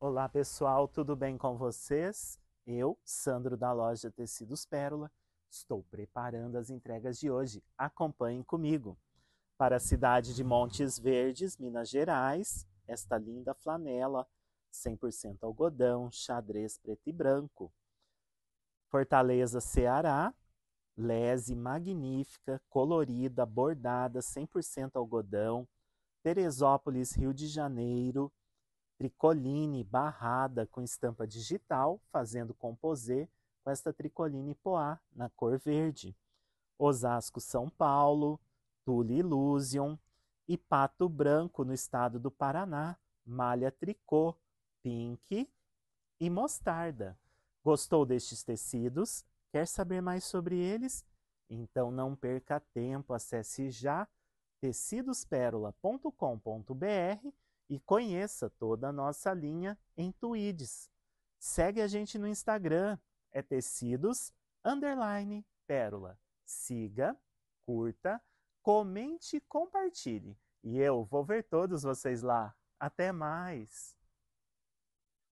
Olá pessoal, tudo bem com vocês? Eu, Sandro da loja Tecidos Pérola, estou preparando as entregas de hoje. Acompanhem comigo. Para a cidade de Montes Verdes, Minas Gerais, esta linda flanela 100% algodão, xadrez preto e branco. Fortaleza, Ceará, lese magnífica, colorida, bordada, 100% algodão. Teresópolis, Rio de Janeiro, tricoline barrada com estampa digital, fazendo composê com esta tricoline poá na cor verde. Osasco, São Paulo, Tule Illusion e Pato Branco no estado do Paraná, malha tricô, pink e mostarda. Gostou destes tecidos? Quer saber mais sobre eles? Então não perca tempo, acesse já tecidospérola.com.br e conheça toda a nossa linha em Tweeds. Segue a gente no Instagram, é tecidos underline pérola. Siga, curta, comente e compartilhe. E eu vou ver todos vocês lá. Até mais!